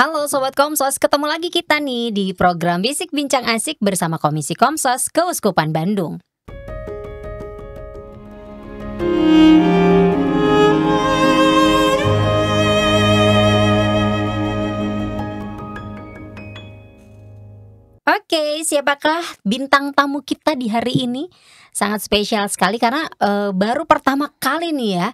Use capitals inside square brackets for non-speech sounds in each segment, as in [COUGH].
Halo Sobat Komsos, ketemu lagi kita nih di program Bisik Bincang Asik bersama Komisi Komsos Keuskupan Bandung. Oke, siapakah bintang tamu kita di hari ini? Sangat spesial sekali karena e, baru pertama kali nih ya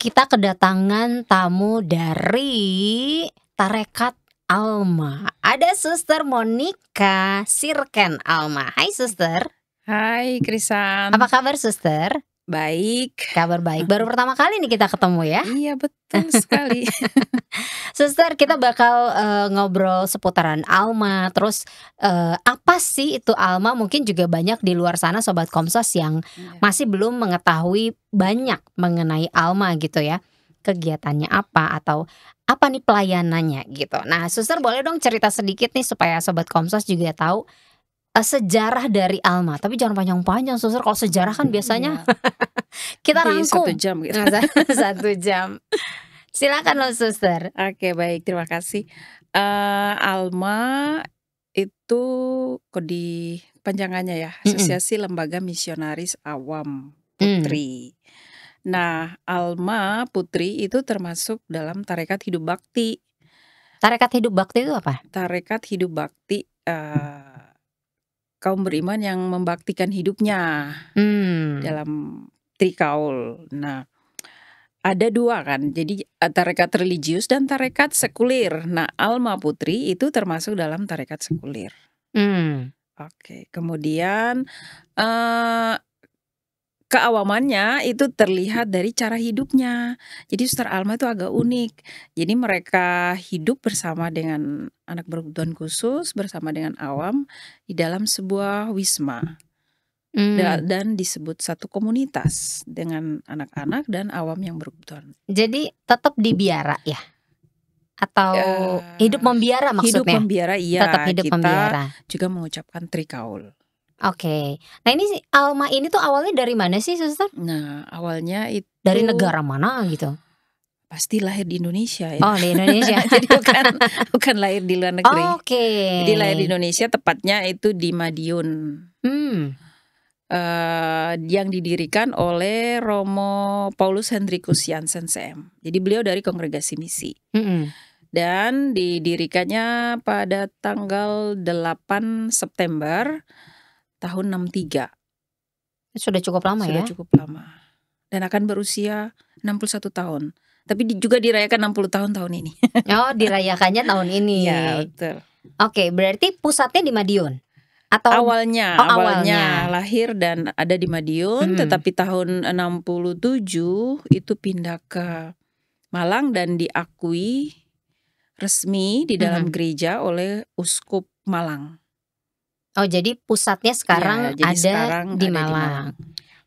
kita kedatangan tamu dari Tarekat Alma. Ada Suster Monica Sirken Alma. Hai Suster. Hai Krisan. Apa kabar Suster? Baik. Kabar baik. Baru pertama kali nih kita ketemu ya. Iya betul sekali. [LAUGHS] Suster, kita bakal uh, ngobrol seputaran Alma. Terus uh, apa sih itu Alma? Mungkin juga banyak di luar sana sobat Komsos yang iya. masih belum mengetahui banyak mengenai Alma gitu ya kegiatannya apa atau apa nih pelayanannya gitu. Nah, suster boleh dong cerita sedikit nih supaya sobat Komsos juga tahu uh, sejarah dari Alma. Tapi jangan panjang-panjang suster. Kalau sejarah kan biasanya iya. [LAUGHS] kita rangkum satu jam gitu. Nah, [LAUGHS] satu jam. Silakan loh suster. Oke, baik. Terima kasih. Uh, Alma itu di panjangannya ya, Asosiasi mm -mm. Lembaga Misionaris Awam hmm. Putri. Mm. Nah, Alma Putri itu termasuk dalam tarekat hidup bakti. Tarekat hidup bakti itu apa? Tarekat hidup bakti uh, kaum beriman yang membaktikan hidupnya hmm. dalam trikaul. Nah, ada dua kan. Jadi eh, tarekat religius dan tarekat sekuler. Nah, Alma Putri itu termasuk dalam tarekat sekuler. Hmm. Oke, kemudian uh, keawamannya itu terlihat dari cara hidupnya. Jadi Suster Alma itu agak unik. Jadi mereka hidup bersama dengan anak berkebutuhan khusus, bersama dengan awam di dalam sebuah wisma. Hmm. dan disebut satu komunitas dengan anak-anak dan awam yang berkebutuhan. Jadi tetap dibiara ya atau uh, hidup membiara maksudnya? Hidup membiara iya. Tetap hidup kita membiara. juga mengucapkan trikaul. Oke. Nah ini Alma ini tuh awalnya dari mana sih suster? Nah awalnya itu dari negara mana gitu? Pasti lahir di Indonesia ya. Oh di Indonesia. [LAUGHS] Jadi bukan bukan lahir di luar negeri. Oh, Oke. Okay. Jadi lahir di Indonesia tepatnya itu di Madiun. Hmm. Uh, yang didirikan oleh Romo Paulus Hendrikus Jansen CM. Jadi beliau dari Kongregasi Misi. Mm -hmm. Dan didirikannya pada tanggal 8 September tahun 63. Sudah cukup lama Sudah ya? Sudah cukup lama. Dan akan berusia 61 tahun. Tapi juga dirayakan 60 tahun tahun ini. [LAUGHS] oh, dirayakannya tahun ini. ya, betul. Oke, berarti pusatnya di Madiun atau awalnya, oh, awalnya awalnya lahir dan ada di Madiun, hmm. tetapi tahun 67 itu pindah ke Malang dan diakui resmi di dalam hmm. gereja oleh uskup Malang. Oh, jadi pusatnya sekarang ya, jadi ada sekarang di ada Malang. Di Malang.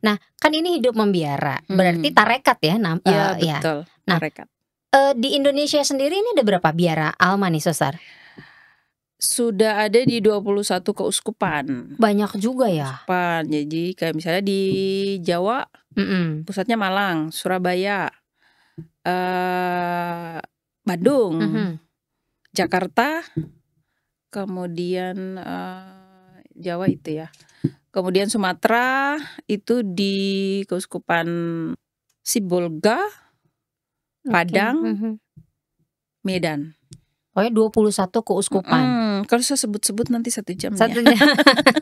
Nah, kan ini hidup membiara, hmm. berarti tarekat ya, nam ya, uh, betul, Nah, tarekat. Uh, di Indonesia sendiri ini ada berapa biara Alma nih, Sosar? Sudah ada di 21 keuskupan. Banyak juga ya. Keuskupan. Jadi kayak misalnya di Jawa, mm -mm. pusatnya Malang, Surabaya, uh, Bandung, mm -hmm. Jakarta, kemudian uh, Jawa itu ya. Kemudian Sumatera itu di Keuskupan Sibolga, Padang, okay. mm -hmm. Medan. Pokoknya 21 keuskupan. Hmm, kalau saya sebut-sebut nanti satu jam ya. satu ya. Jam.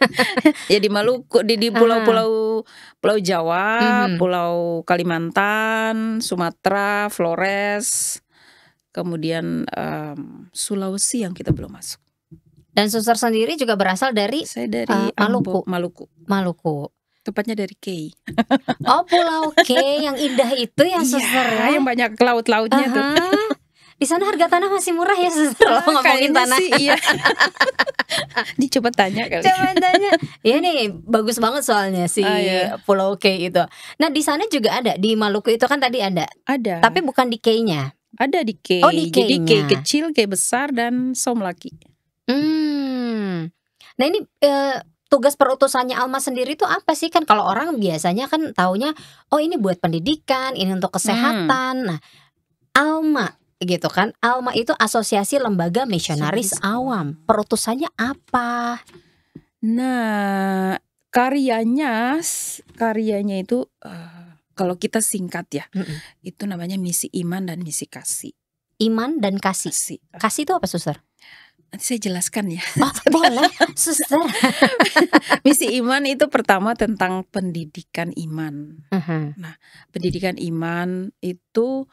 [LAUGHS] ya di Maluku, di, di pulau-pulau ah. Pulau Jawa, -hmm. Pulau Kalimantan, Sumatera, Flores, kemudian um, Sulawesi yang kita belum masuk. Dan suster sendiri juga berasal dari saya dari uh, Maluku. Ambo, Maluku. Maluku. Tepatnya dari Kei. oh, Pulau Kei yang indah itu ya, iya, suster. Ya, yang banyak laut-lautnya uh -huh. tuh. Di sana harga tanah masih murah ya, suster. Ah, kalau ah, ngomongin tanah. Sih, iya. Dicoba [LAUGHS] tanya kali. Coba tanya. Iya nih, bagus banget soalnya si ah, iya. Pulau Kei itu. Nah, di sana juga ada di Maluku itu kan tadi ada. Ada. Tapi bukan di Kei-nya. Ada di Kei. Oh, di Kei. Jadi Kei kecil, Kei besar dan Som laki. Hmm. Nah ini, eh, tugas perutusannya Alma sendiri itu apa sih? Kan kalau orang biasanya kan taunya, oh ini buat pendidikan, ini untuk kesehatan. Hmm. Nah, Alma gitu kan. Alma itu Asosiasi Lembaga Misionaris Awam. Perutusannya apa? Nah, karyanya karyanya itu uh, kalau kita singkat ya. hmm. Itu namanya misi iman dan misi kasih. Iman dan kasih. Kasih, kasih itu apa, Suster? Nanti saya jelaskan ya. Oh, [LAUGHS] boleh, suster. [LAUGHS] Misi iman itu pertama tentang pendidikan iman. Uh mm-hmm. -huh. Nah, pendidikan iman itu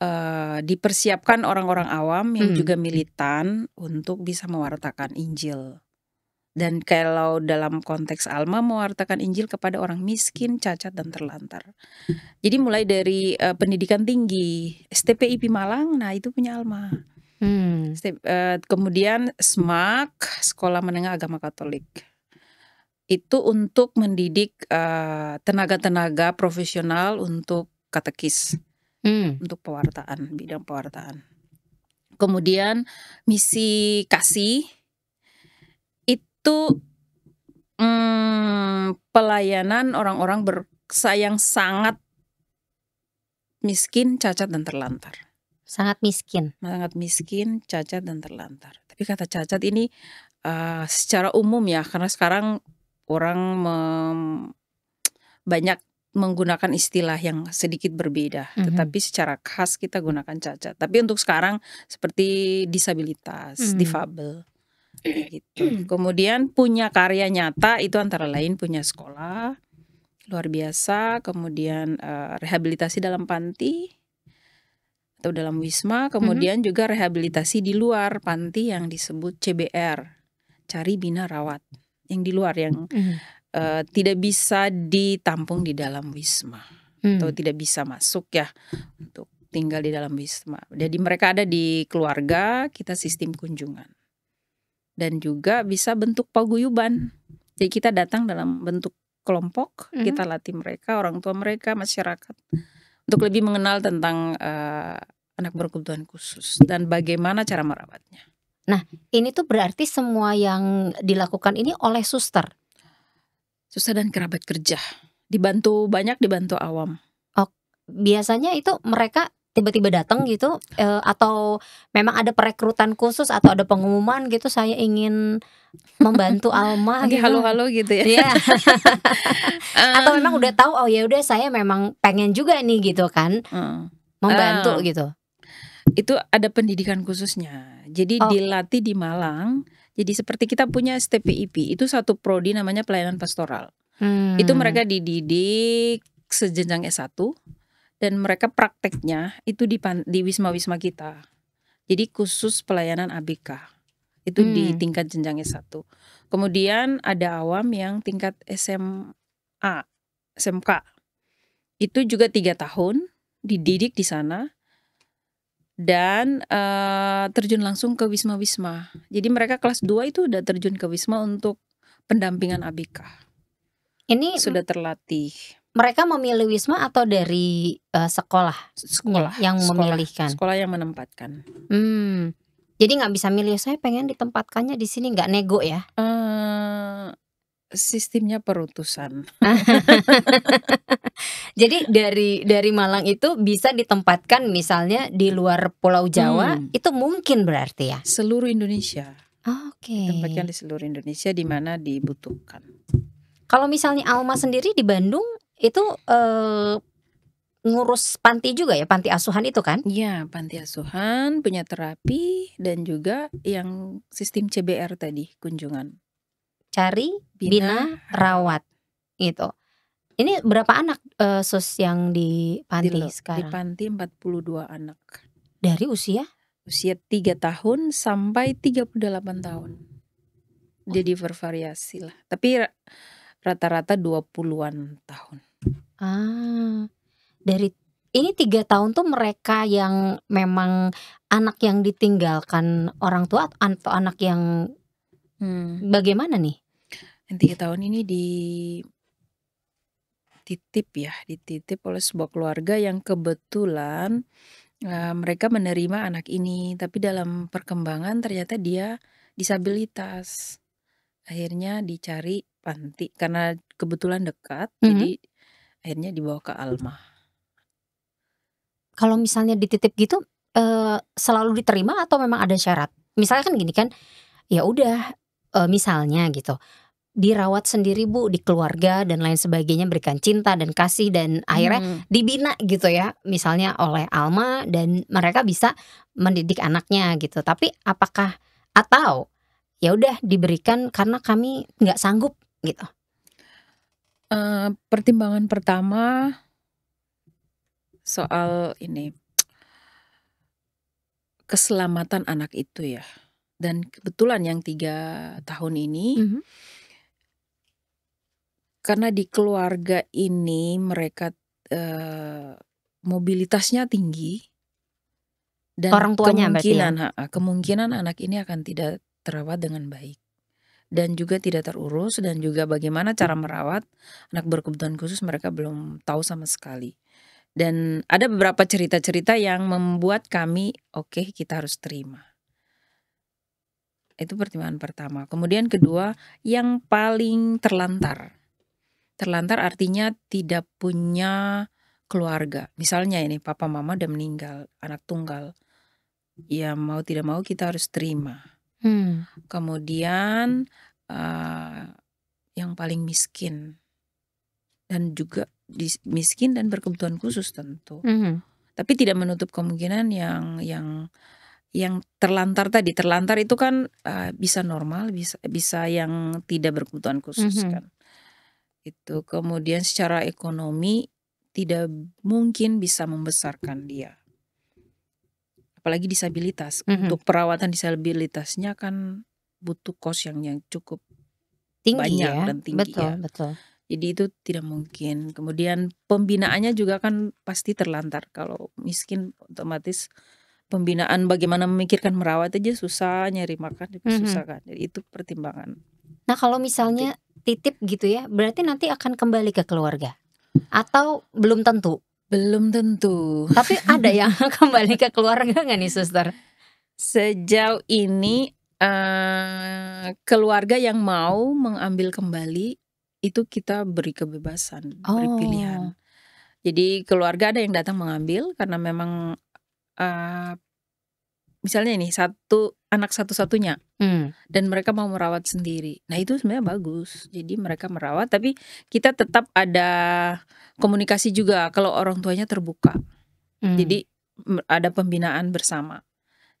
uh, dipersiapkan orang-orang awam yang hmm. juga militan untuk bisa mewartakan Injil. Dan kalau dalam konteks Alma mewartakan Injil kepada orang miskin, cacat dan terlantar. Jadi mulai dari uh, pendidikan tinggi, STPIP Malang, nah itu punya Alma Hmm. Eh, kemudian SMAK, Sekolah Menengah Agama Katolik. Itu untuk mendidik eh, tenaga-tenaga uh, profesional untuk katekis, hmm. untuk pewartaan, bidang pewartaan. Kemudian misi kasih itu hmm, pelayanan orang-orang ber, yang sangat miskin, cacat dan terlantar sangat miskin. Sangat miskin, cacat dan terlantar. Tapi kata cacat ini uh, secara umum ya karena sekarang orang mem banyak menggunakan istilah yang sedikit berbeda, mm -hmm. tetapi secara khas kita gunakan cacat. Tapi untuk sekarang seperti disabilitas, mm -hmm. difabel, gitu. [CLEARS THROAT] Kemudian punya karya nyata itu antara lain punya sekolah luar biasa, kemudian uh, rehabilitasi dalam panti, atau dalam wisma, mhm. kemudian mm -hmm. juga rehabilitasi di luar panti yang disebut CBR, cari bina rawat, yang di luar yang mm -hmm. uh, tidak bisa ditampung di dalam wisma mm. atau tidak bisa masuk ya untuk tinggal di dalam wisma. Jadi mereka ada di keluarga, kita sistem kunjungan dan juga bisa bentuk paguyuban. Jadi kita datang dalam bentuk kelompok, mm -hmm. kita latih mereka, orang tua mereka, masyarakat. Mm untuk lebih mengenal tentang uh, anak berkebutuhan khusus dan bagaimana cara merawatnya. Nah, ini tuh berarti semua yang dilakukan ini oleh suster. Suster dan kerabat kerja. Dibantu banyak dibantu awam. Oh, biasanya itu mereka tiba-tiba datang gitu uh, atau memang ada perekrutan khusus atau ada pengumuman gitu saya ingin membantu [LAUGHS] Alma gitu. Halo-halo gitu ya. Yeah. [LAUGHS] atau memang udah tahu oh ya udah saya memang pengen juga nih gitu kan. Uh. Membantu uh. gitu. Itu ada pendidikan khususnya. Jadi oh. dilatih di Malang. Jadi seperti kita punya STPIP, itu satu prodi namanya pelayanan pastoral. Hmm. Itu mereka dididik sejenjang S1 dan mereka prakteknya itu di di wisma-wisma kita. Jadi khusus pelayanan ABK itu hmm. di tingkat jenjangnya satu. Kemudian ada awam yang tingkat SMA, SMK. Itu juga tiga tahun dididik di sana dan uh, terjun langsung ke wisma-wisma. Jadi mereka kelas dua itu udah terjun ke wisma untuk pendampingan ABK. Ini sudah terlatih mereka memilih wisma atau dari uh, sekolah sekolah yang sekolah, memilihkan sekolah yang menempatkan hmm jadi nggak bisa milih saya pengen ditempatkannya di sini nggak nego ya uh, sistemnya perutusan [LAUGHS] jadi dari dari Malang itu bisa ditempatkan misalnya di luar Pulau Jawa hmm. itu mungkin berarti ya seluruh Indonesia oke okay. ditempatkan di seluruh Indonesia di mana dibutuhkan kalau misalnya Alma sendiri di Bandung itu uh, ngurus panti juga ya, panti asuhan itu kan? Iya, panti asuhan, punya terapi dan juga yang sistem CBR tadi kunjungan. Cari, bina, bina rawat itu Ini berapa anak uh, sus yang di panti di, sekarang? Di panti 42 anak. Dari usia? Usia tiga tahun sampai 38 tahun. Jadi oh. bervariasi lah. Tapi rata-rata 20-an tahun. Ah, dari ini tiga tahun tuh mereka yang memang anak yang ditinggalkan orang tua atau anak yang hmm. bagaimana nih? Tiga tahun ini di titip ya, dititip oleh sebuah keluarga yang kebetulan uh, mereka menerima anak ini, tapi dalam perkembangan ternyata dia disabilitas. Akhirnya dicari panti karena kebetulan dekat, mm -hmm. jadi akhirnya dibawa ke Alma kalau misalnya dititip gitu eh, selalu diterima atau memang ada syarat misalnya kan gini kan ya udah eh, misalnya gitu dirawat sendiri bu di keluarga dan lain sebagainya berikan cinta dan kasih dan akhirnya hmm. dibina gitu ya misalnya oleh Alma dan mereka bisa mendidik anaknya gitu tapi apakah atau ya udah diberikan karena kami nggak sanggup gitu uh, pertimbangan pertama soal ini keselamatan anak itu ya, dan kebetulan yang tiga tahun ini mm-hmm. karena di keluarga ini mereka, uh, mobilitasnya tinggi dan Orang tuanya ya? kemungkinan ya? kemungkinan anak ini akan tidak terawat dengan baik dan juga tidak terurus dan juga bagaimana cara hmm. merawat anak berkebutuhan khusus mereka belum tahu sama sekali. Dan ada beberapa cerita-cerita yang membuat kami oke okay, kita harus terima. Itu pertimbangan pertama. Kemudian kedua, yang paling terlantar. Terlantar artinya tidak punya keluarga. Misalnya ini papa mama udah meninggal, anak tunggal. Ya mau tidak mau kita harus terima hmm. Kemudian, uh, yang paling miskin. Dan juga miskin dan berkebutuhan khusus tentu. hmm. Tapi tidak menutup kemungkinan yang yang yang terlantar tadi, terlantar itu kan, uh, bisa normal, bisa bisa yang tidak berkebutuhan khusus hmm. kan. Itu, kemudian secara ekonomi tidak mungkin bisa membesarkan dia apalagi disabilitas. Mm -hmm. Untuk perawatan disabilitasnya kan butuh kos yang yang cukup tinggi banyak ya? dan tinggi betul, ya. Betul. Jadi itu tidak mungkin. Kemudian pembinaannya juga kan pasti terlantar. Kalau miskin otomatis pembinaan bagaimana memikirkan merawat aja susah, nyari makan juga mm -hmm. susah kan. Jadi itu pertimbangan. Nah, kalau misalnya titip gitu ya, berarti nanti akan kembali ke keluarga atau belum tentu? Belum tentu. Tapi ada yang [LAUGHS] kembali ke keluarga nggak nih suster? Sejauh ini uh, keluarga yang mau mengambil kembali itu kita beri kebebasan, oh. beri pilihan. Jadi keluarga ada yang datang mengambil karena memang uh, misalnya nih satu anak satu-satunya hmm. dan mereka mau merawat sendiri. Nah itu sebenarnya bagus. Jadi mereka merawat tapi kita tetap ada komunikasi juga kalau orang tuanya terbuka. Hmm. Jadi ada pembinaan bersama.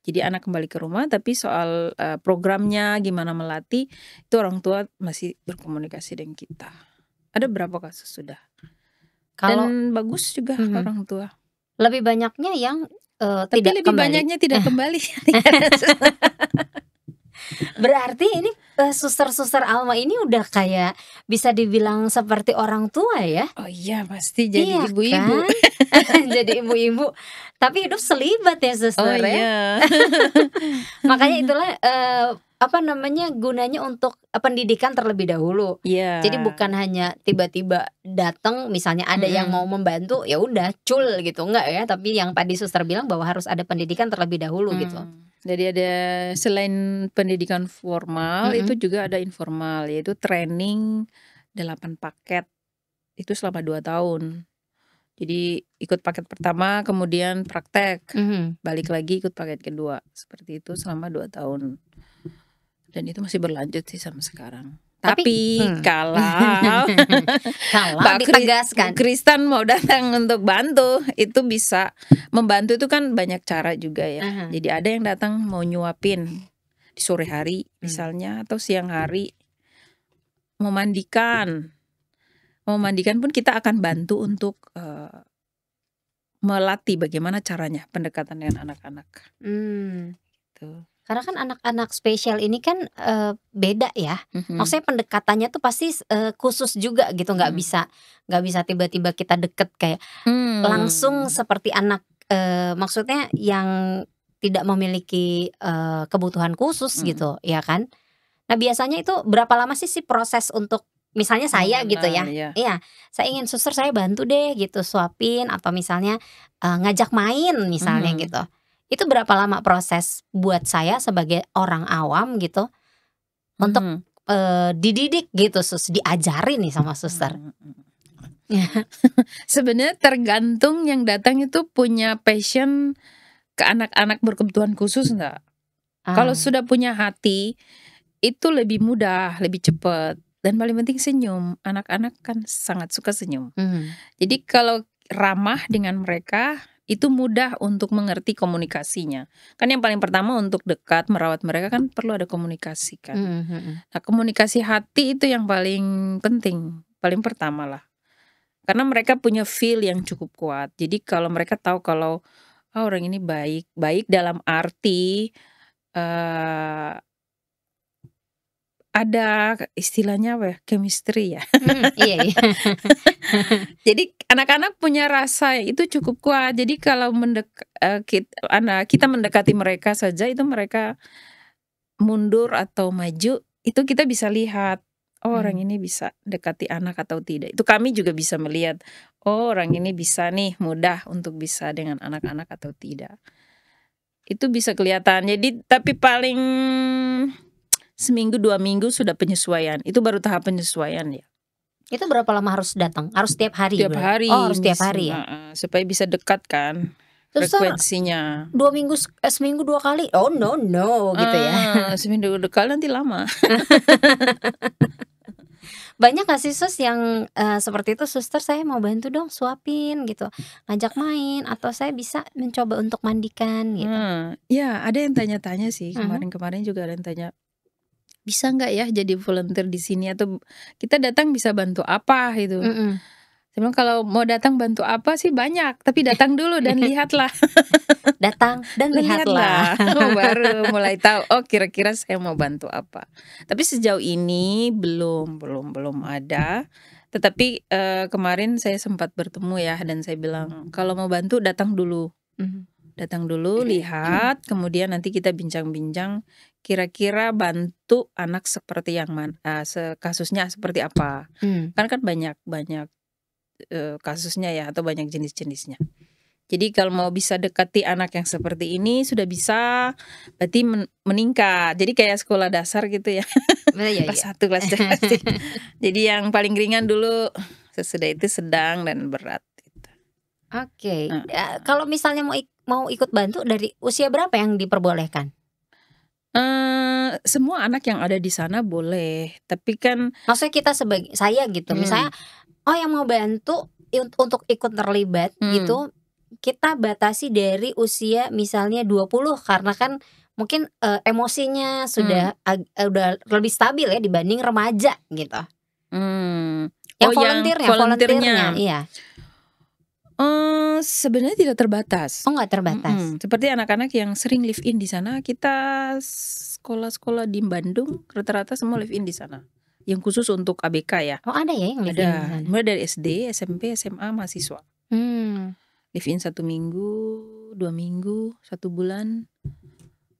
Jadi anak kembali ke rumah tapi soal uh, programnya gimana melatih itu orang tua masih berkomunikasi dengan kita. Ada berapa kasus sudah. Kalau, Dan bagus juga hmm. orang tua. Lebih banyaknya yang uh, Tapi tidak lebih kembali. banyaknya tidak [LAUGHS] kembali. Berarti ini eh, suster-suster Alma ini udah kayak bisa dibilang seperti orang tua ya? Oh iya pasti jadi iya ibu-ibu. Iya, ibu -ibu. kan? [LAUGHS] [LAUGHS] jadi ibu-ibu. Tapi hidup selibat ya suster oh, ya. Iya. Makanya itulah uh, apa namanya gunanya untuk eh, pendidikan terlebih dahulu. Yeah. Jadi bukan hanya tiba-tiba datang misalnya ada mm. yang mau membantu ya udah cul gitu enggak ya tapi yang tadi suster bilang bahwa harus ada pendidikan terlebih dahulu gitu. mm. gitu. Jadi ada selain pendidikan formal mm -hmm. itu juga ada informal yaitu training 8 paket itu selama 2 tahun. Jadi ikut paket pertama, kemudian praktek, mm -hmm. balik lagi ikut paket kedua. Seperti itu selama dua tahun dan itu masih berlanjut sih sama sekarang tapi, tapi hmm. kalau [LAUGHS] Mbak ditegaskan Kristen mau datang untuk bantu itu bisa membantu itu kan banyak cara juga ya. Uh -huh. Jadi ada yang datang mau nyuapin di sore hari hmm. misalnya atau siang hari mau mandikan. Mau mandikan pun kita akan bantu untuk uh, melatih bagaimana caranya pendekatan dengan anak-anak. Hmm. Tuh. Gitu. Karena kan anak-anak spesial ini kan uh, beda ya. Mm-hmm. Maksudnya pendekatannya tuh pasti uh, khusus juga gitu, nggak mm. bisa nggak bisa tiba-tiba kita deket kayak mm. langsung seperti anak uh, maksudnya yang tidak memiliki uh, kebutuhan khusus mm. gitu, ya kan? Nah, biasanya itu berapa lama sih sih proses untuk misalnya saya nah, gitu ya. Iya. iya, saya ingin suster saya bantu deh gitu suapin atau misalnya uh, ngajak main misalnya hmm. gitu. Itu berapa lama proses buat saya sebagai orang awam gitu hmm. untuk e, dididik gitu sus diajarin nih sama mhm, suster. Hmm. [LAUGHS] Sebenarnya tergantung yang datang itu punya passion ke anak-anak berkebutuhan khusus enggak? Ah. Kalau sudah punya hati itu lebih mudah, lebih cepat dan paling penting senyum. Anak-anak kan sangat suka senyum. hmm. Jadi kalau ramah dengan mereka, itu mudah untuk mengerti komunikasinya. Kan yang paling pertama untuk dekat merawat mereka kan perlu ada komunikasi kan. Mm -hmm. Nah, komunikasi hati itu yang paling penting, paling pertama lah. Karena mereka punya feel yang cukup kuat. Jadi kalau mereka tahu kalau oh, orang ini baik, baik dalam arti uh, ada istilahnya apa ya? chemistry ya. Hmm, iya, iya. [LAUGHS] Jadi anak-anak punya rasa itu cukup kuat. Jadi kalau mendek eh, kita, anak kita mendekati mereka saja itu mereka mundur atau maju itu kita bisa lihat oh orang hmm. ini bisa dekati anak atau tidak. Itu kami juga bisa melihat oh orang ini bisa nih mudah untuk bisa dengan anak-anak atau tidak. Itu bisa kelihatan. Jadi tapi paling seminggu dua minggu sudah penyesuaian. Itu baru tahap penyesuaian ya. Itu berapa lama harus datang? Harus setiap hari. Tiap hari. Oh, harus setiap hari ya. supaya bisa dekat kan Terus frekuensinya. Dua minggu eh, seminggu dua kali. Oh no no gitu uh, ya. Ah, [LAUGHS] seminggu dua kali nanti lama. [LAUGHS] Banyak gak sih sus yang uh, seperti itu suster saya mau bantu dong suapin gitu ngajak main atau saya bisa mencoba untuk mandikan gitu. Hmm, ya ada yang tanya-tanya sih mm-hmm. kemarin-kemarin juga ada yang tanya bisa nggak ya jadi volunteer di sini atau kita datang bisa bantu apa gitu. Mm -mm. Saya kalau mau datang bantu apa sih banyak, tapi datang dulu dan [LAUGHS] lihatlah. datang dan lihatlah. lihatlah. [LAUGHS] Oh, baru mulai tahu oh kira-kira saya mau bantu apa. Tapi sejauh ini belum belum belum ada. Tetapi uh, kemarin saya sempat bertemu ya dan saya bilang kalau mau bantu datang dulu. Mm -hmm. Datang dulu, mm-hmm. lihat, kemudian nanti kita bincang-bincang kira-kira bantu anak seperti yang mana uh, eh, kasusnya seperti apa hmm. kan kan banyak banyak uh, kasusnya ya atau banyak jenis-jenisnya jadi kalau mau bisa dekati anak yang seperti ini sudah bisa berarti men meningkat. Jadi kayak sekolah dasar gitu ya. kelas oh, iya, iya. kelas satu, kelas dua. [LAUGHS] Jadi yang paling ringan dulu sesudah itu sedang dan berat. Gitu. Oke. Okay. Uh, uh. Kalau misalnya mau ik mau ikut bantu dari usia berapa yang diperbolehkan? Eh, semua anak yang ada di sana boleh, tapi kan Maksudnya kita sebagai saya gitu, hmm. misalnya oh yang mau bantu untuk ikut terlibat hmm. gitu, kita batasi dari usia misalnya 20 karena kan mungkin uh, emosinya sudah hmm. ag- eh, udah lebih stabil ya dibanding remaja gitu. Hmm. Yang oh, yang volunteernya, volunteernya iya. Eh, sebenarnya tidak terbatas. Oh, nggak terbatas. Mm -hmm. Seperti anak-anak yang sering live in di sana, kita sekolah-sekolah di Bandung rata-rata semua live in di sana. Yang khusus untuk ABK ya. Oh, ada ya yang live in. Ada. Mulai dari SD, SMP, SMA mahasiswa. Hmm. Live in satu minggu, dua minggu, satu bulan.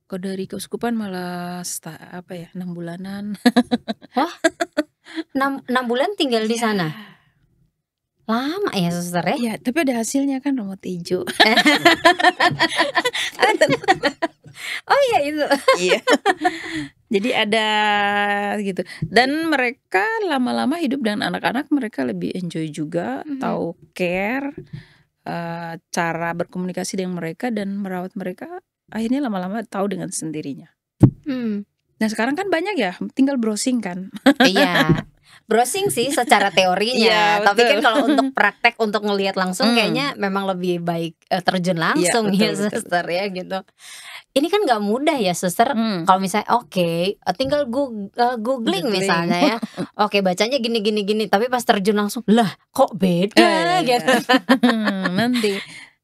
Kalau dari keuskupan malah apa ya enam bulanan. Hah? [LAUGHS] enam enam bulan tinggal di iya. sana. Lama ya suster ya? Ya, tapi ada hasilnya kan nomor hijau. [LAUGHS] [LAUGHS] oh iya itu. Iya. Jadi ada gitu. Dan mereka lama-lama hidup dengan anak-anak mereka lebih enjoy juga, mm -hmm. tahu care uh, cara berkomunikasi dengan mereka dan merawat mereka akhirnya lama-lama tahu dengan sendirinya. mm. Nah sekarang kan banyak ya, tinggal browsing kan. Iya. [LAUGHS] browsing sih secara [LAUGHS] teorinya, yeah, tapi kan kalau untuk [LAUGHS] praktek untuk ngelihat langsung hmm. kayaknya memang lebih baik uh, terjun iya, langsung yeah, betul, ya suster ya gitu. Ini kan nggak mudah ya suster. hmm. Kalau misalnya oke, okay, eh, tinggal goog uh, eh, googling, googling misalnya ya. [LAUGHS] oke, okay, bacanya gini gini gini, tapi pas terjun langsung, lah kok beda eh, iya. gitu. Hmm, nanti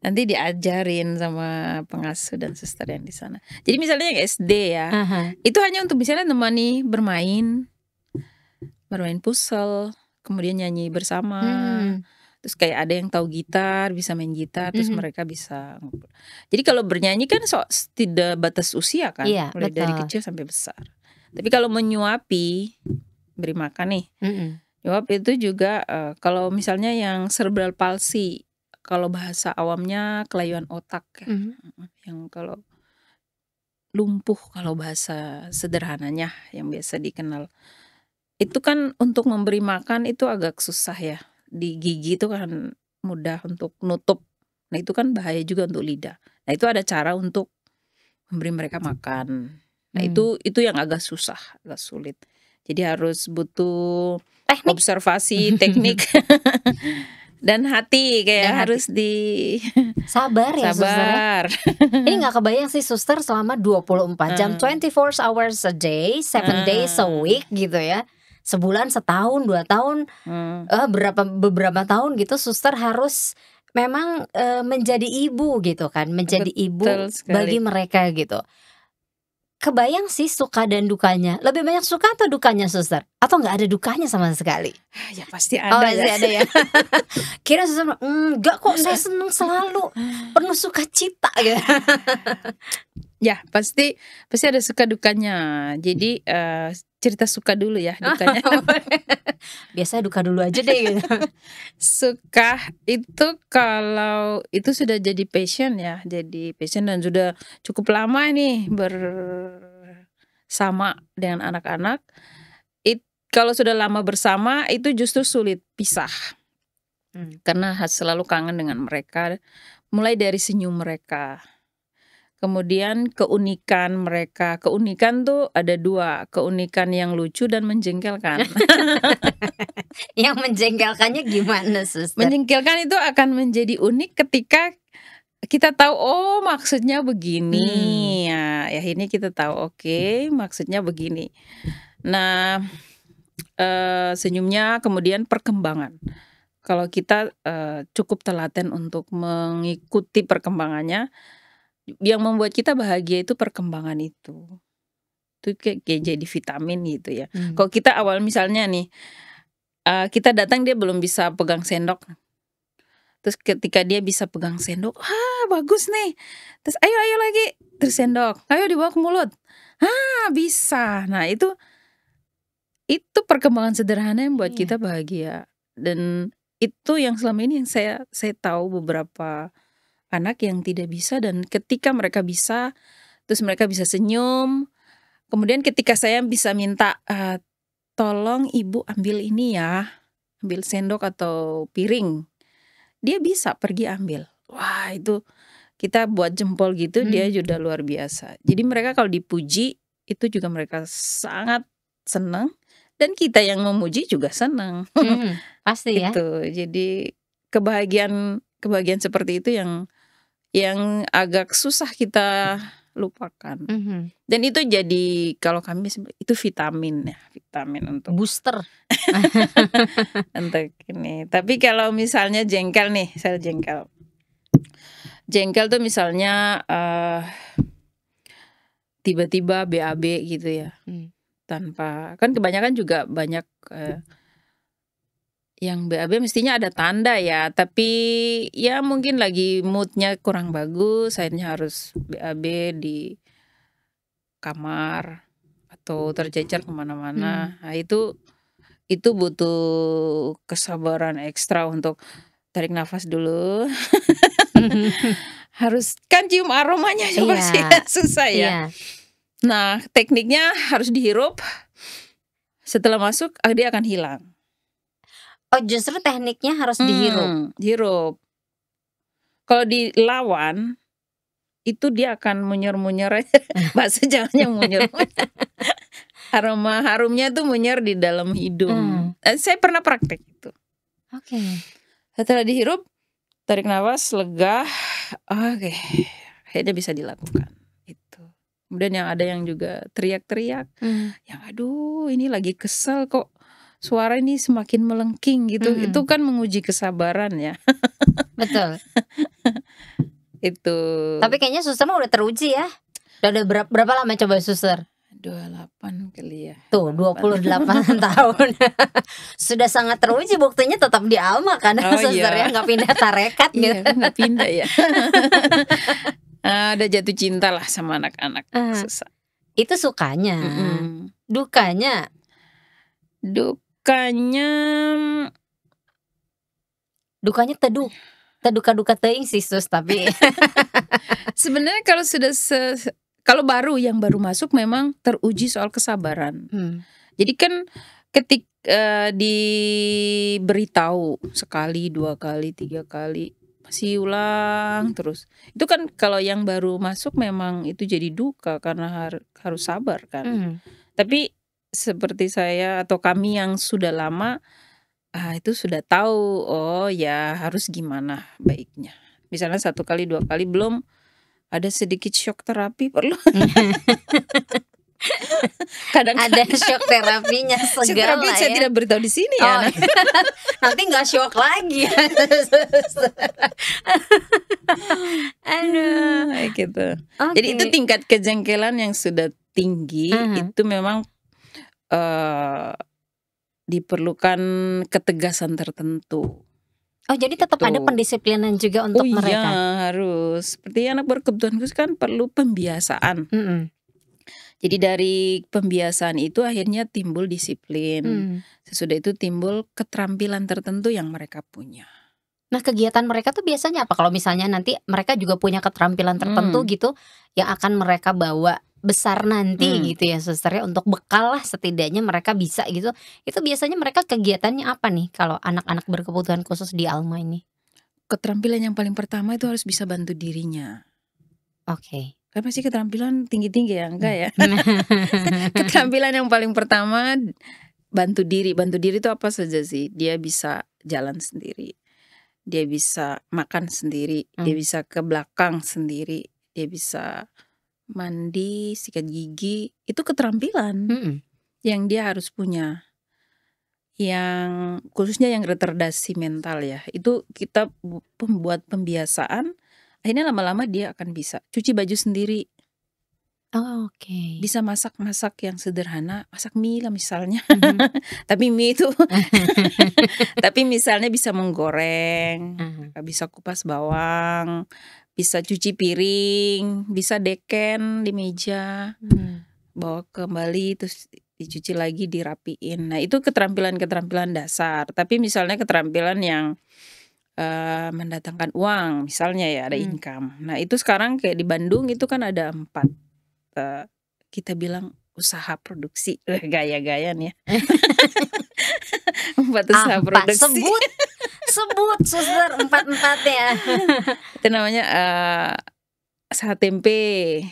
nanti diajarin sama pengasuh dan suster yang di sana. Jadi misalnya yang SD ya, uh -huh. itu hanya untuk misalnya temani bermain bermain puzzle, kemudian nyanyi bersama. Hmm. Terus kayak ada yang tahu gitar, bisa main gitar, terus hmm. mereka bisa Jadi kalau bernyanyi kan so tidak batas usia kan, Iya, mulai dari kecil sampai besar. Tapi kalau menyuapi, beri makan nih, Hmm. nyuap itu juga, uh, kalau misalnya yang cerebral palsy, kalau bahasa awamnya kelayuan otak ya, hmm. yang kalau lumpuh kalau bahasa sederhananya yang biasa dikenal itu kan untuk memberi makan itu agak susah ya di gigi itu kan mudah untuk nutup nah itu kan bahaya juga untuk lidah nah itu ada cara untuk memberi mereka makan nah hmm. itu itu yang agak susah agak sulit jadi harus butuh teknik. observasi [LAUGHS] teknik [LAUGHS] dan hati kayak dan harus hati. di [LAUGHS] sabar ya, ya. sabar. suster. Ini nggak kebayang sih suster selama 24 jam, hmm. 24 hours a day, 7 hmm. days a week gitu ya sebulan, setahun, dua tahun, hmm. uh, berapa beberapa tahun gitu suster harus memang uh, menjadi ibu gitu kan, menjadi Betul ibu sekali. bagi mereka gitu. Kebayang sih suka dan dukanya. Lebih banyak suka atau dukanya suster? Atau nggak ada dukanya sama sekali? Ah, ya, oh, ya pasti ada. Oh, pasti ada ya. [LAUGHS] [LAUGHS] Kira suster enggak kok saya seneng selalu penuh sukacita gitu. [LAUGHS] ya pasti pasti ada suka dukanya. Jadi uh, cerita suka dulu ya ah. dukanya. [LAUGHS] Biasa duka dulu aja deh. [LAUGHS] suka itu kalau itu sudah jadi passion ya, jadi passion dan sudah cukup lama ini bersama dengan anak-anak. itu kalau sudah lama bersama itu justru sulit pisah. Hmm. Karena selalu kangen dengan mereka, mulai dari senyum mereka Kemudian keunikan mereka, keunikan tuh ada dua, keunikan yang lucu dan menjengkelkan. [LAUGHS] yang menjengkelkannya gimana, sus Menjengkelkan itu akan menjadi unik ketika kita tahu oh maksudnya begini. Hmm. Ya, ya ini kita tahu oke, okay, maksudnya begini. Nah, eh, senyumnya kemudian perkembangan kalau kita uh, cukup telaten untuk mengikuti perkembangannya yang membuat kita bahagia itu perkembangan itu itu kayak, kayak hmm. jadi vitamin gitu ya hmm. kalau kita awal misalnya nih uh, kita datang dia belum bisa pegang sendok terus ketika dia bisa pegang sendok ah bagus nih terus ayo ayo lagi terus sendok ayo dibawa ke mulut ah bisa nah itu itu perkembangan sederhana yang buat yeah. kita bahagia dan itu yang selama ini yang saya saya tahu beberapa anak yang tidak bisa dan ketika mereka bisa terus mereka bisa senyum kemudian ketika saya bisa minta uh, tolong ibu ambil ini ya ambil sendok atau piring dia bisa pergi ambil wah itu kita buat jempol gitu hmm. dia sudah luar biasa jadi mereka kalau dipuji itu juga mereka sangat senang dan kita yang memuji juga senang hmm, pasti ya itu jadi kebahagiaan kebahagiaan seperti itu yang yang agak susah kita lupakan. Mm -hmm. Dan itu jadi kalau kami itu vitamin ya, vitamin untuk booster. [LAUGHS] untuk ini. Tapi kalau misalnya jengkel nih, saya jengkel. Jengkel tuh misalnya tiba eh, tiba-tiba BAB gitu ya. Mm. Tanpa kan kebanyakan juga banyak uh, yang BAB mestinya ada tanda ya, tapi ya mungkin lagi moodnya kurang bagus, akhirnya harus BAB di kamar atau terjejer kemana-mana. Hmm. Nah, itu itu butuh kesabaran ekstra untuk tarik nafas dulu. [LAUGHS] harus kan cium aromanya juga ya, yeah. sih iya. susah ya. Yeah. Nah, tekniknya harus dihirup. Setelah masuk ah, dia akan hilang. Oh justru tekniknya harus hmm, dihirup. Dihirup. Kalau dilawan itu dia akan munyer-munyer [LAUGHS] bahasa jalannya munyer. Aroma harumnya tuh munyer di dalam hidung. Hmm. Eh, saya pernah praktek itu. Oke. Okay. Setelah dihirup, tarik nafas lega. Oke. Okay. Kayaknya bisa dilakukan itu. Kemudian yang ada yang juga teriak-teriak, hmm. yang aduh ini lagi kesel kok suara ini semakin melengking gitu. Hmm. Itu kan menguji kesabaran ya. [LAUGHS] Betul. itu. Tapi kayaknya suster mah udah teruji ya. Udah, udah berapa, berapa lama coba suster? 28 kali ya. Tuh, 28 [LAUGHS] tahun. [LAUGHS] Sudah sangat teruji buktinya tetap di Alma kan oh, suster iya. ya nggak pindah tarekat iya, gitu. Iya, nggak pindah ya. ada ah, jatuh cinta lah sama anak-anak uh, Itu sukanya. Mm -hmm. Dukanya. Duk dukanya dukanya teduh teduka-duka teing sih sus tapi [LAUGHS] sebenarnya kalau sudah se kalau baru yang baru masuk memang teruji soal kesabaran hmm. jadi kan ketik uh, diberitahu sekali dua kali tiga kali masih ulang terus itu kan kalau yang baru masuk memang itu jadi duka karena har harus sabar kan hmm. tapi seperti saya atau kami yang sudah lama ah, itu sudah tahu oh ya harus gimana baiknya. Misalnya satu kali dua kali belum ada sedikit shock terapi perlu. [LAUGHS] kadang, ada shock terapinya [LAUGHS] segala shock terapi ya. saya tidak beritahu di sini oh, ya [LAUGHS] nanti nggak shock lagi aduh gitu okay. jadi itu tingkat kejengkelan yang sudah tinggi uh mm-hmm. -huh. itu memang Eh, diperlukan ketegasan tertentu. Oh jadi tetap gitu. ada pendisiplinan juga oh untuk oh, mereka. Iya harus. Seperti anak berkebutuhan khusus kan perlu pembiasaan. Mm -mm. Jadi dari pembiasaan itu akhirnya timbul disiplin. Mm. Sesudah itu timbul keterampilan tertentu yang mereka punya. Nah kegiatan mereka tuh biasanya apa? Kalau misalnya nanti mereka juga punya keterampilan tertentu mm. gitu yang akan mereka bawa besar nanti hmm. gitu ya suster untuk bekal lah setidaknya mereka bisa gitu. Itu biasanya mereka kegiatannya apa nih kalau anak-anak berkebutuhan khusus di Alma ini? Keterampilan yang paling pertama itu harus bisa bantu dirinya. Oke. Okay. Kan keterampilan tinggi-tinggi ya enggak hmm. ya? [LAUGHS] Nah. [LAUGHS] keterampilan yang paling pertama bantu diri. Bantu diri itu apa saja sih? Dia bisa jalan sendiri. Dia bisa makan sendiri, hmm. dia bisa ke belakang sendiri, dia bisa mandi, sikat gigi, itu keterampilan -hmm. yang dia harus punya. Yang khususnya yang retardasi mental ya, itu kita bu pembuat pembiasaan, akhirnya lama-lama dia akan bisa. Cuci baju sendiri. Oh, oke. Bisa masak-masak yang sederhana, masak mie lah misalnya. -hmm. [LAUGHS] Tapi mie itu [LAUGHS] tapi misalnya bisa menggoreng, -hmm. bisa kupas bawang, bisa cuci piring, bisa deken di meja, hmm. bawa kembali terus dicuci lagi dirapiin. Nah itu keterampilan-keterampilan dasar. Tapi misalnya keterampilan yang uh, mendatangkan uang, misalnya ya ada hmm. income. Nah itu sekarang kayak di Bandung itu kan ada empat. Uh, kita bilang usaha produksi eh, [LAUGHS] gaya-gaya nih ya empat [LAUGHS] usaha Apa produksi sebut sebut suster empat empat ya. [LAUGHS] itu namanya uh, eh, saat tempe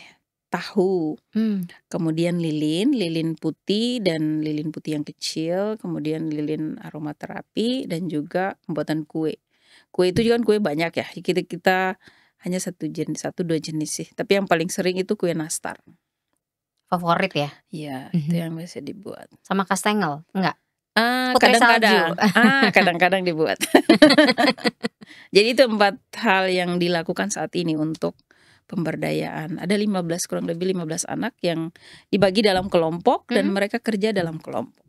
tahu hmm. kemudian lilin lilin putih dan lilin putih yang kecil kemudian lilin aromaterapi dan juga pembuatan kue kue itu juga kan kue banyak ya kita kita hanya satu jenis satu dua jenis sih tapi yang paling sering itu kue nastar favorit ya? Iya, mm-hmm. itu yang biasa dibuat. Sama kastengel, enggak? Uh, kadang-kadang, ah, [LAUGHS] kadang-kadang dibuat. [LAUGHS] Jadi itu empat hal yang dilakukan saat ini untuk pemberdayaan. Ada 15 kurang lebih 15 anak yang dibagi dalam kelompok hmm. dan mhm. mereka kerja dalam kelompok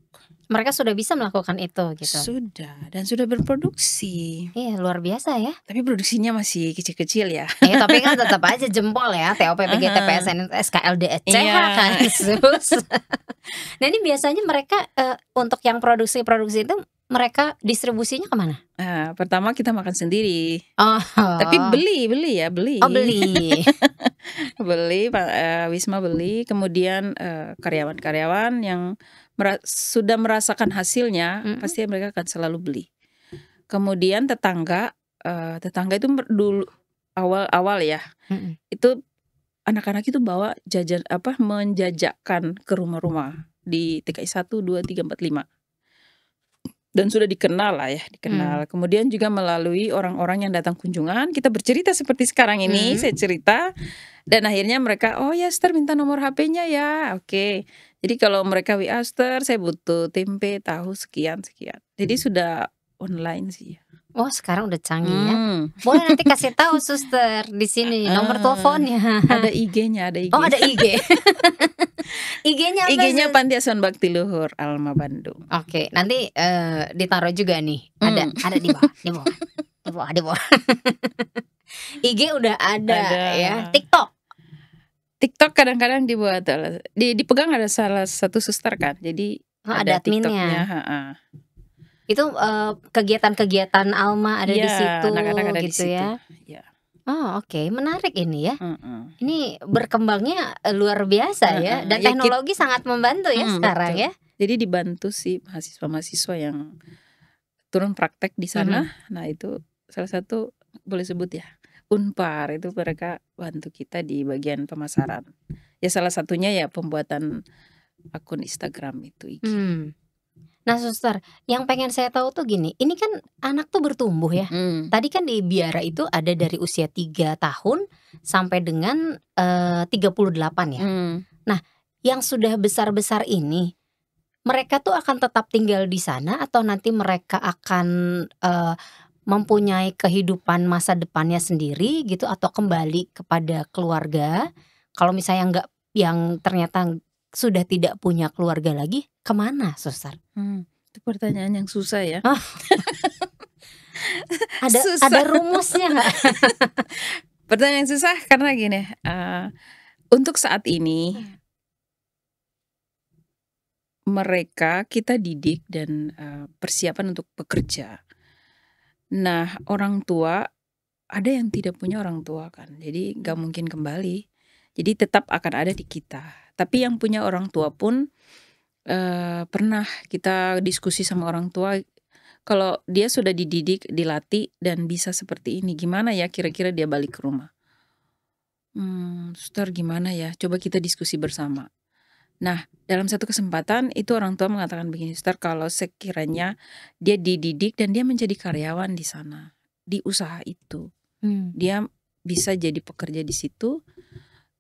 mereka sudah bisa melakukan itu gitu. Sudah dan sudah berproduksi. Iya, luar biasa ya. Tapi produksinya masih kecil-kecil ya. Iya, tapi kan tetap aja jempol ya TOPPG, uh -huh. TPSN, SKLDECH iya. kan sus. [LAUGHS] nah, ini biasanya mereka uh, untuk yang produksi-produksi itu mereka distribusinya kemana? Uh, pertama kita makan sendiri. Oh. Tapi beli, beli ya, beli. Oh beli. [LAUGHS] beli, Pak uh, Wisma beli. Kemudian karyawan-karyawan uh, karyawan -karyawan yang sudah merasakan hasilnya, mm -hmm. pasti mereka akan selalu beli. Kemudian tetangga, uh, tetangga itu dulu awal-awal ya, mm -hmm. itu anak-anak itu bawa jajan apa menjajakan ke rumah-rumah di TKI satu, dua, tiga, empat, lima dan sudah dikenal lah ya dikenal hmm. kemudian juga melalui orang-orang yang datang kunjungan kita bercerita seperti sekarang ini hmm. saya cerita dan akhirnya mereka oh ya Esther minta nomor HP-nya ya oke okay. Jadi kalau mereka WA Aster, saya butuh tempe, tahu sekian sekian. Jadi hmm. sudah online sih. Oh sekarang udah canggih ya? hmm. ya. Boleh nanti [LAUGHS] kasih tahu suster di sini nomor ah, teleponnya. Ada IG-nya, ada IG. Oh ada IG. [LAUGHS] IG-nya apa? IG-nya Panti Asuhan Bakti Luhur Alma Bandung. Oke, okay, nanti uh, ditaruh juga nih. Hmm. Ada ada di bawah, di bawah. Di bawah, di bawah. [LAUGHS] IG udah ada, ada. ya. TikTok. TikTok kadang-kadang dibuat eh, di, dipegang ada salah satu suster kan. Jadi oh, ada, ada TikToknya. Itu eh, kegiatan-kegiatan uh, Alma ada ya, di iya, situ, anak-anak ada gitu di ya? situ. ya. ya. Oh oke, okay. menarik ini ya. Mm -mm. Ini berkembangnya luar biasa mm -mm. ya, dan ya, teknologi kita, sangat membantu ya mm, sekarang betul. ya. Jadi dibantu sih mahasiswa-mahasiswa yang turun praktek di sana. Mm -hmm. Nah itu salah satu boleh sebut ya Unpar itu mereka bantu kita di bagian pemasaran. Ya salah satunya ya pembuatan akun Instagram itu Iki. Hmm. Nah suster, yang pengen saya tahu tuh gini, ini kan anak tuh bertumbuh ya. Hmm. Tadi kan di biara itu ada dari usia 3 tahun sampai dengan eh, uh, 38 ya. Hmm. Nah, yang sudah besar-besar ini mereka tuh akan tetap tinggal di sana atau nanti mereka akan uh, mempunyai kehidupan masa depannya sendiri gitu atau kembali kepada keluarga kalau misalnya nggak yang ternyata sudah tidak punya keluarga lagi kemana Susan? Hmm, itu pertanyaan yang susah ya. Oh. [LAUGHS] ada susah. ada rumusnya nggak? [LAUGHS] pertanyaan yang susah karena gini uh, untuk saat ini mereka kita didik dan uh, persiapan untuk bekerja Nah, orang tua ada yang tidak punya orang tua kan. Jadi gak mungkin kembali. Jadi tetap akan ada di kita. Tapi yang punya orang tua pun eh, pernah kita diskusi sama orang tua kalau dia sudah dididik, dilatih dan bisa seperti ini, gimana ya kira-kira dia balik ke rumah? Hmm, suster gimana ya? Coba kita diskusi bersama. Nah, dalam satu kesempatan itu orang tua mengatakan begini, Suster, kalau sekiranya dia dididik dan dia menjadi karyawan di sana, di usaha itu. Hmm. Dia bisa jadi pekerja di situ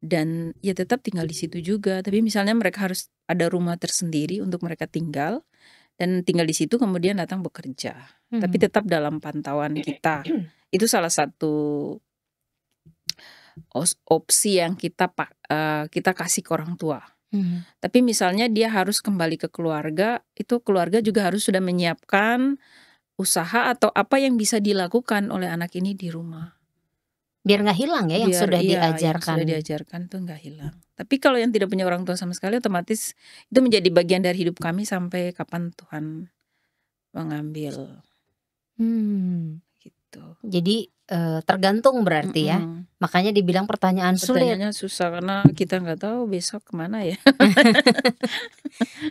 dan ya tetap tinggal di situ juga, tapi misalnya mereka harus ada rumah tersendiri untuk mereka tinggal dan tinggal di situ kemudian datang bekerja. Hmm. Tapi tetap dalam pantauan kita. [CLEARS THROAT] itu salah satu opsi yang kita uh, kita kasih ke orang tua Hmm. Tapi misalnya dia harus kembali ke keluarga, itu keluarga juga harus sudah menyiapkan usaha atau apa yang bisa dilakukan oleh anak ini di rumah. Biar nggak hilang ya Biar, yang sudah iya, diajarkan. Yang sudah diajarkan tuh nggak hilang. Tapi kalau yang tidak punya orang tua sama sekali, otomatis itu menjadi bagian dari hidup kami sampai kapan Tuhan mengambil. Hmm gitu. Jadi uh, tergantung berarti mm -hmm. ya. Makanya dibilang pertanyaan sulit. Pertanyaannya susah karena kita nggak tahu besok kemana ya. [LAUGHS]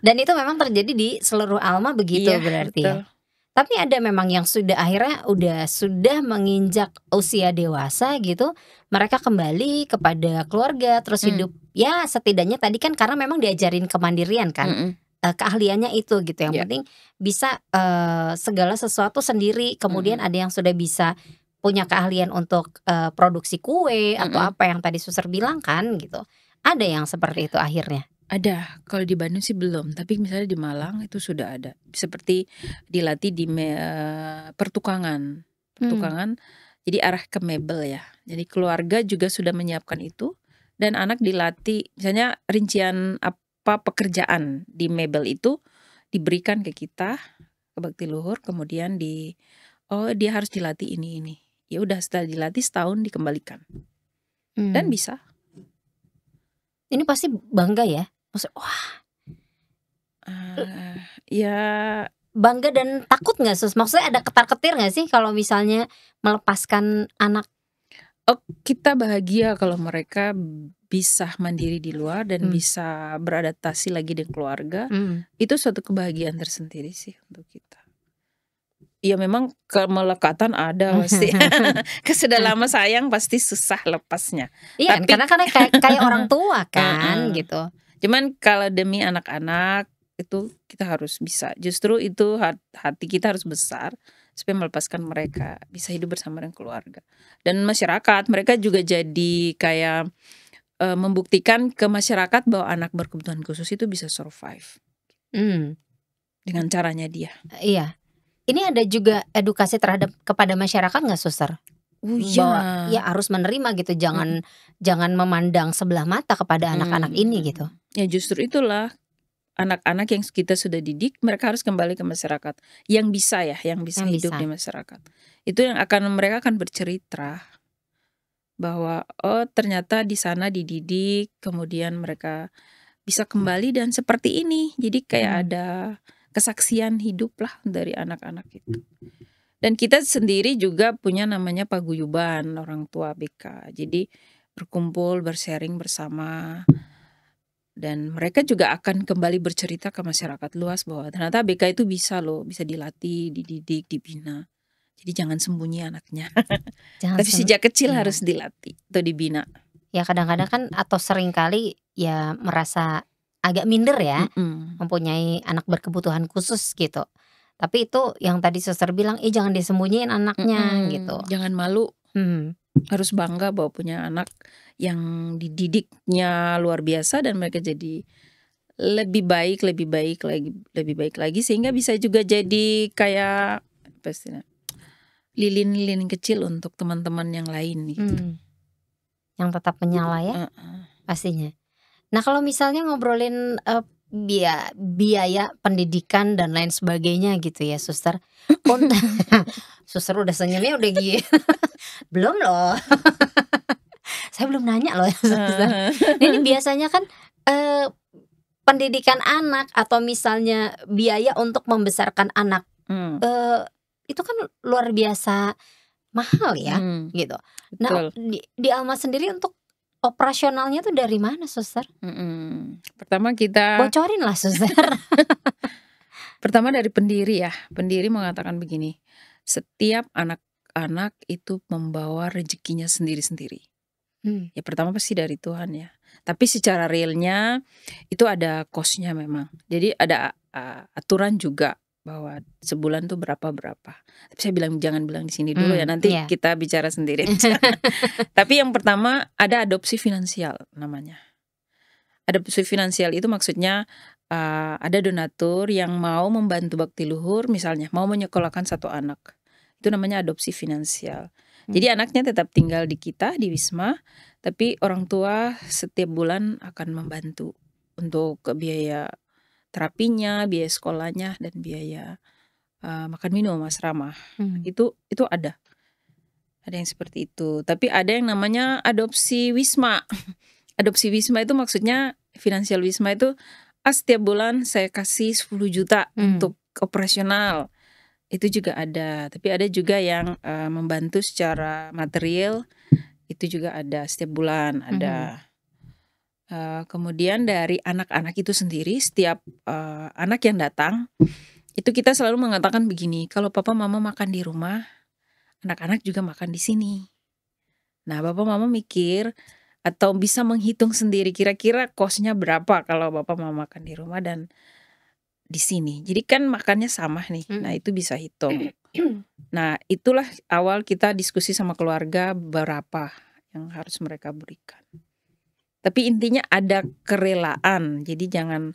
Dan itu memang terjadi di seluruh alma begitu iya, berarti ya. betul. ya. Tapi ada memang yang sudah akhirnya udah sudah menginjak usia dewasa gitu, mereka kembali kepada keluarga terus hmm. hidup. Ya setidaknya tadi kan karena memang diajarin kemandirian kan. Hmm uh, keahliannya itu gitu. Yang yeah. penting bisa uh, segala sesuatu sendiri. Kemudian mm. ada yang sudah bisa punya keahlian untuk uh, produksi kue mm -hmm. atau apa yang tadi Suster bilang kan gitu. Ada yang seperti itu akhirnya. Ada, kalau di Bandung sih belum, tapi misalnya di Malang itu sudah ada. Seperti dilatih di me, pertukangan, pertukangan. Hmm. Jadi arah ke mebel ya. Jadi keluarga juga sudah menyiapkan itu dan anak dilatih misalnya rincian ap, beberapa pekerjaan di mebel itu diberikan ke kita ke bakti luhur kemudian di oh dia harus dilatih ini ini ya udah setelah dilatih setahun dikembalikan hmm. dan bisa ini pasti bangga ya maksud wah uh, ya bangga dan takut nggak sus maksudnya ada ketar ketir nggak sih kalau misalnya melepaskan anak oh, kita bahagia kalau mereka bisa mandiri di luar dan hmm. bisa beradaptasi lagi dengan keluarga hmm. itu suatu kebahagiaan tersendiri sih untuk kita ya memang kemelekatan ada hmm. pasti [LAUGHS] [LAUGHS] kesudah lama sayang pasti susah lepasnya iya Tapi, karena karena kayak, kayak [LAUGHS] orang tua kan uh-uh. gitu cuman kalau demi anak-anak itu kita harus bisa justru itu hati kita harus besar supaya melepaskan mereka bisa hidup bersama dengan keluarga dan masyarakat mereka juga jadi kayak e, membuktikan ke masyarakat bahwa anak berkebutuhan khusus itu bisa survive mm. dengan caranya dia iya ini ada juga edukasi terhadap kepada masyarakat nggak suster Uh, iya. bahwa ya harus menerima gitu jangan hmm. jangan memandang sebelah mata kepada hmm. anak-anak hmm. ini gitu ya justru itulah anak-anak yang kita sudah didik mereka harus kembali ke masyarakat yang bisa ya yang bisa yang hidup bisa. di masyarakat itu yang akan mereka akan bercerita bahwa oh ternyata di sana dididik kemudian mereka bisa kembali dan seperti ini jadi kayak hmm. ada kesaksian hidup lah dari anak-anak itu dan kita sendiri juga punya namanya paguyuban orang tua BK jadi berkumpul bersharing bersama dan mereka juga akan kembali bercerita ke masyarakat luas bahwa ternyata BK itu bisa loh, bisa dilatih, dididik, dibina. Jadi jangan sembunyi anaknya. [LAUGHS] Jangan Tapi sejak kecil iya. harus dilatih atau dibina. Ya kadang-kadang kan atau sering kali ya merasa agak minder ya mm -mm. mempunyai anak berkebutuhan khusus gitu. Tapi itu yang tadi suster bilang, eh jangan disembunyiin anaknya mm -mm. gitu. Jangan malu. Hmm. Harus bangga bahwa punya anak yang dididiknya luar biasa dan mereka jadi lebih baik, lebih baik lagi, lebih baik lagi sehingga bisa juga jadi kayak pastinya lilin-lilin kecil untuk teman-teman yang lain gitu. Hmm. Yang tetap menyala ya. Uh -uh. Pastinya. Nah, kalau misalnya ngobrolin uh, eh, biaya biaya pendidikan dan lain sebagainya gitu ya suster [LAUGHS] suster udah senyumnya udah gini [LAUGHS] belum loh [LAUGHS] saya belum nanya loh ya [LAUGHS] ini biasanya kan eh, pendidikan anak atau misalnya biaya untuk membesarkan anak hmm. eh, itu kan luar biasa mahal ya hmm. gitu nah Betul. di, di Alma sendiri untuk operasionalnya tuh dari mana suster? Mm-mm. Pertama kita bocorin lah suster. Pertama dari pendiri ya, pendiri mengatakan begini, setiap anak-anak itu membawa rezekinya sendiri-sendiri. Hmm. Ya pertama pasti dari Tuhan ya. Tapi secara realnya itu ada kosnya memang. Jadi ada uh, aturan juga bahwa sebulan tuh berapa berapa. Tapi saya bilang jangan bilang di sini dulu hmm, ya nanti yeah. kita bicara sendiri. [LAUGHS] [LAUGHS] Tapi yang pertama ada adopsi finansial namanya. Adopsi finansial itu maksudnya uh, ada donatur yang mau membantu bakti luhur misalnya mau menyekolahkan satu anak itu namanya adopsi finansial hmm. jadi anaknya tetap tinggal di kita di wisma tapi orang tua setiap bulan akan membantu untuk biaya terapinya biaya sekolahnya dan biaya uh, makan minum asrama hmm. itu itu ada ada yang seperti itu tapi ada yang namanya adopsi wisma [LAUGHS] adopsi wisma itu maksudnya finansial wisma itu ah setiap bulan saya kasih 10 juta hmm. untuk operasional itu juga ada tapi ada juga yang uh, membantu secara material itu juga ada setiap bulan ada hmm. Uh, kemudian dari anak-anak itu sendiri, setiap uh, anak yang datang itu kita selalu mengatakan begini, kalau papa mama makan di rumah, anak-anak juga makan di sini. Nah, papa mama mikir atau bisa menghitung sendiri kira-kira kosnya berapa kalau bapak mau makan di rumah dan di sini. Jadi kan makannya sama nih. Hmm. Nah, itu bisa hitung. [CLEARS THROAT] nah, itulah awal kita diskusi sama keluarga berapa yang harus mereka berikan. Tapi intinya ada kerelaan. Jadi jangan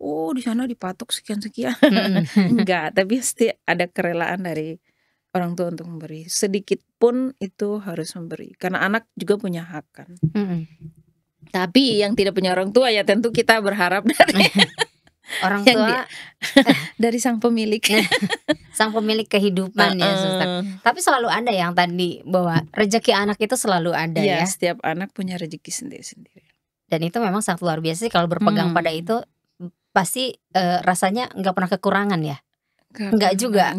oh di sana dipatok sekian-sekian. Hmm. [LAUGHS] Enggak, tapi pasti ada kerelaan dari orang tua untuk memberi sedikit pun itu harus memberi karena anak juga punya hak kan mm -hmm. tapi yang tidak punya orang tua ya tentu kita berharap [LAUGHS] dari [LAUGHS] orang tua dia, eh, dari sang pemilik [LAUGHS] sang pemilik kehidupan -uh. ya suster tapi selalu ada yang tadi bahwa rezeki anak itu selalu ada ya, ya setiap anak punya rezeki sendiri-sendiri dan itu memang sangat luar biasa sih kalau berpegang hmm. pada itu pasti uh, rasanya nggak pernah kekurangan ya Enggak juga.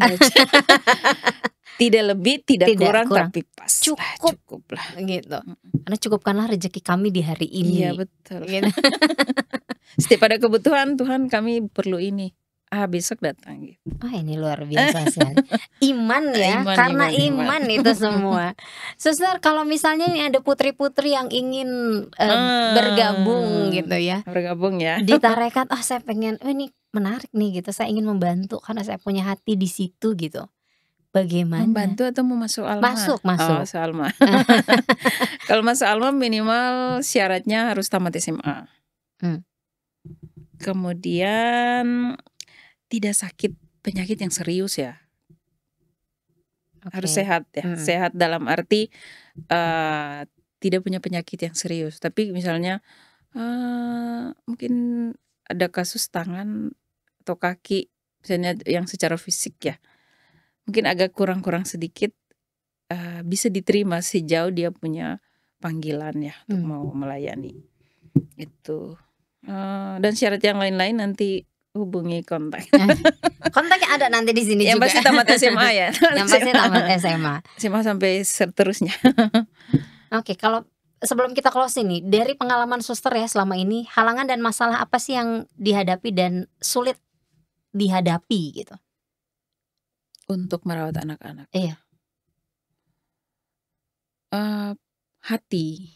Tidak lebih, tidak, tidak kurang, kurang, tapi pas. Cukup. Lah, cukup lah. Gitu. Karena cukupkanlah rezeki kami di hari ini. Iya, betul. Gitu. [LAUGHS] Setiap ada kebutuhan, Tuhan kami perlu ini. Ah besok datang gitu. oh, ini luar biasa sekali. [LAUGHS] Iman ya, iman, karena iman, iman. itu semua. Suster kalau misalnya ini ada putri-putri yang ingin uh, hmm, bergabung gitu ya. Bergabung ya. Di [LAUGHS] tarekat, oh saya pengen, oh, ini menarik nih gitu. Saya ingin membantu karena saya punya hati di situ gitu. Bagaimana? Membantu atau mau masuk Alma? Masuk, oh, masuk. Oh, Alma. [LAUGHS] Kalau masuk Alma minimal syaratnya harus tamat SMA. Hmm. Kemudian tidak sakit penyakit yang serius ya. Okay. Harus sehat ya. Hmm. Sehat dalam arti uh, tidak punya penyakit yang serius. Tapi misalnya uh, mungkin ada kasus tangan atau kaki misalnya yang secara fisik ya mungkin agak kurang-kurang sedikit uh, bisa diterima sejauh dia punya panggilan ya hmm. untuk mau melayani itu uh, eh, dan syarat yang lain-lain nanti hubungi kontak. [LAUGHS] Eh, kontaknya ada nanti di sini yang juga. Ya. [LAUGHS] [LAUGHS] Yang pasti tamat SMA ya. yang pasti tamat SMA. SMA sampai seterusnya. Oke, okay, kalau sebelum kita close ini, dari pengalaman suster ya selama ini, halangan dan masalah apa sih yang dihadapi dan sulit dihadapi gitu? Untuk merawat anak-anak. Iya. Uh, hati.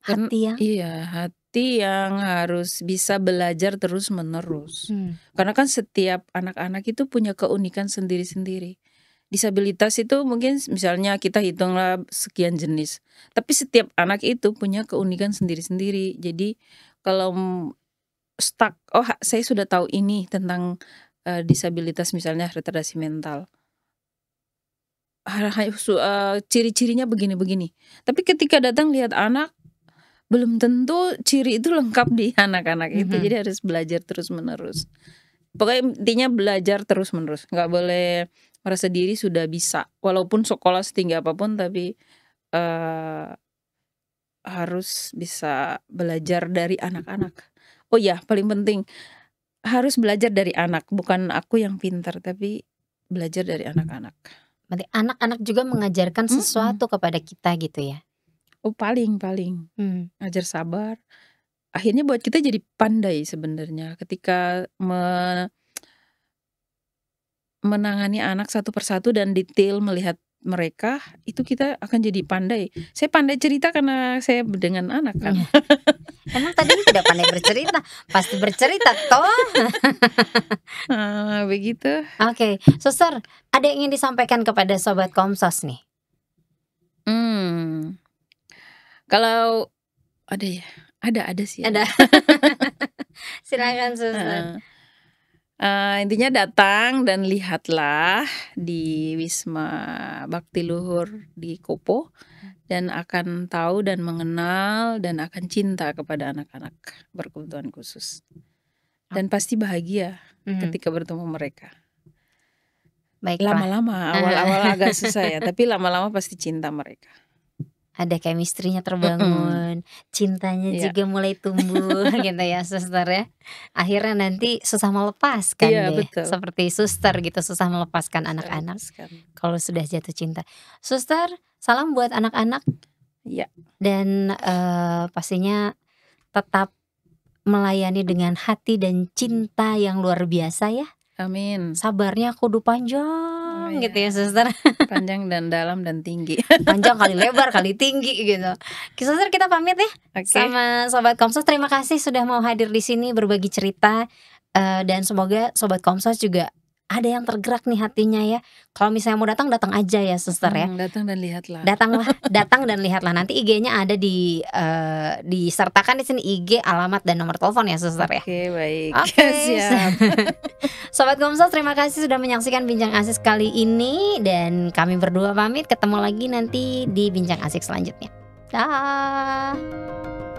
Hati yang? iya, hati yang harus bisa belajar terus-menerus. Hmm. Karena kan setiap anak-anak itu punya keunikan sendiri-sendiri. Disabilitas itu mungkin misalnya kita hitunglah sekian jenis, tapi setiap anak itu punya keunikan sendiri-sendiri. Jadi kalau stuck, oh saya sudah tahu ini tentang uh, disabilitas misalnya retardasi mental eh, ciri-cirinya begini-begini tapi ketika datang lihat anak belum tentu ciri itu lengkap di [LAUGHS] anak-anak itu mm -hmm. jadi harus belajar terus menerus pokoknya intinya belajar terus menerus Gak boleh merasa diri sudah bisa walaupun sekolah setinggi apapun tapi uh, harus bisa belajar dari anak-anak oh ya paling penting harus belajar dari anak, bukan aku yang pintar tapi belajar dari hmm. anak-anak. Berarti anak-anak juga mengajarkan hmm, sesuatu mm -hmm. kepada kita gitu ya. Oh, paling paling. Hmm. Ajar sabar. Akhirnya buat kita jadi pandai sebenarnya ketika me menangani anak satu persatu dan detail melihat mereka itu hmm. kita akan jadi pandai. Hmm. Saya pandai cerita karena saya dengan anak kan. Iya. [LAUGHS] Emang tadi tidak pandai bercerita, pasti bercerita toh. [LAUGHS] ah, begitu. Oke, okay. suster, ada yang ingin disampaikan kepada sobat Komsos nih? Hmm, kalau ada ya, ada ada sih. Ada. [LAUGHS] Silakan suster. Uh, Uh, intinya datang dan lihatlah di Wisma Bakti Luhur di Kopo dan akan tahu dan mengenal dan akan cinta kepada anak-anak berkebutuhan khusus. Dan pasti bahagia mm. ketika bertemu mereka. Baiklah. lama-lama [LAUGHS] awal-awal agak susah ya, tapi lama-lama pasti cinta mereka ada chemistry-nya terbangun, cintanya yeah. juga mulai tumbuh [LAUGHS] gitu ya suster ya. Akhirnya nanti susah melepaskan yeah, deh, betul. seperti suster gitu susah melepaskan anak-anak kalau sudah jatuh cinta. Suster, salam buat anak-anak. Ya. Yeah. Dan uh, pastinya tetap melayani dengan hati dan cinta yang luar biasa ya. Amin. Sabarnya kudu panjang panjang oh, iya. gitu ya suster [LAUGHS] panjang dan dalam dan tinggi [LAUGHS] panjang kali [LAUGHS] lebar kali tinggi gitu suster kita pamit ya okay. sama sobat Komsos terima kasih sudah mau hadir di sini berbagi cerita uh, dan semoga sobat Komsos juga ada yang tergerak nih hatinya ya. Kalau misalnya mau datang datang aja ya suster ya. Hmm, datang dan lihatlah. Datanglah, [LAUGHS] datang dan lihatlah. Nanti IG-nya ada di uh, disertakan di sini IG, alamat dan nomor telepon ya suster ya. Oke, okay, baik. Oke, okay. [LAUGHS] siap. [LAUGHS] Sobat Komsel, terima kasih sudah menyaksikan bincang asik kali ini dan kami berdua pamit ketemu lagi nanti di bincang asik selanjutnya. Dah.